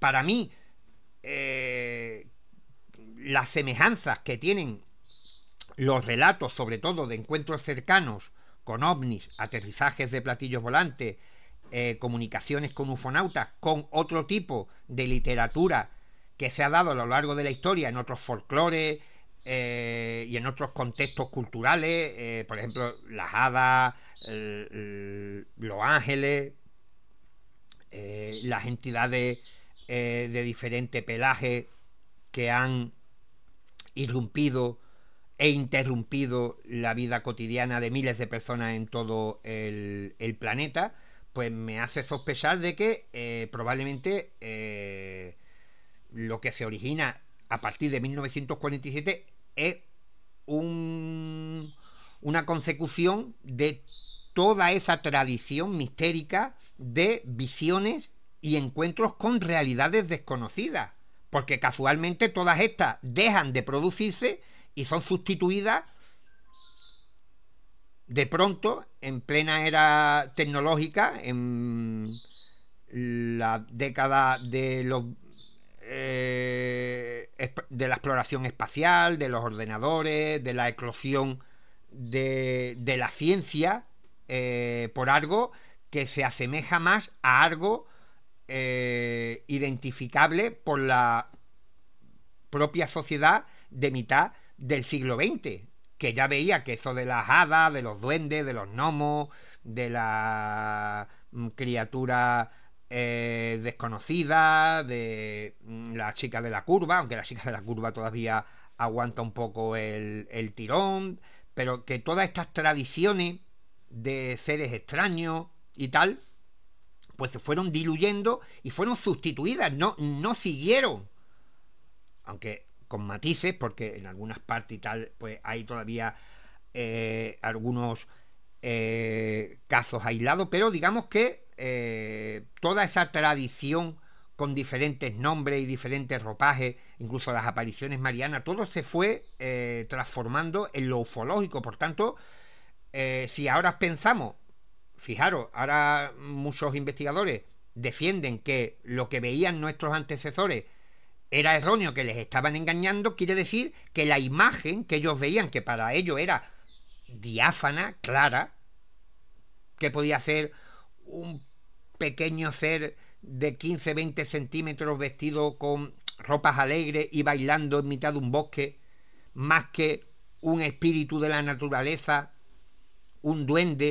para mí, eh, las semejanzas que tienen los relatos, sobre todo de encuentros cercanos con ovnis, aterrizajes de platillos volantes, eh, comunicaciones con ufonautas, con otro tipo de literatura que se ha dado a lo largo de la historia en otros folclores eh, y en otros contextos culturales, por ejemplo, las hadas, los ángeles, las entidades eh, de diferente pelaje que han irrumpido e interrumpido la vida cotidiana de miles de personas en todo el, planeta, pues me hace sospechar de que eh, probablemente eh, lo que se origina a partir de 1947 es un, una consecución de toda esa tradición mistérica de visiones y encuentros con realidades desconocidas, porque casualmente todas estas dejan de producirse y son sustituidas de pronto en plena era tecnológica, en la década de los eh, de la exploración espacial, de los ordenadores, de la eclosión de, la ciencia, eh, por algo que se asemeja más a algo eh, identificable por la propia sociedad de mitad del siglo XX, que ya veía que eso de las hadas, de los duendes, de los gnomos, de la mm, criatura eh, desconocida, de mm, la chica de la curva, aunque la chica de la curva todavía aguanta un poco el tirón, pero que todas estas tradiciones de seres extraños y tal, pues se fueron diluyendo y fueron sustituidas, no, no siguieron. Aunque con matices, porque en algunas partes y tal, pues hay todavía eh, algunos eh, casos aislados, pero digamos que eh, toda esa tradición con diferentes nombres y diferentes ropajes, incluso las apariciones marianas, todo se fue transformando en lo ufológico. Por tanto, si ahora pensamos fijaros, ahora muchos investigadores defienden que lo que veían nuestros antecesores era erróneo, que les estaban engañando, quiere decir que la imagen que ellos veían, que para ellos era diáfana, clara, que podía ser un pequeño ser de 15, 20 centímetros vestido con ropas alegres y bailando en mitad de un bosque, más que un espíritu de la naturaleza, un duende,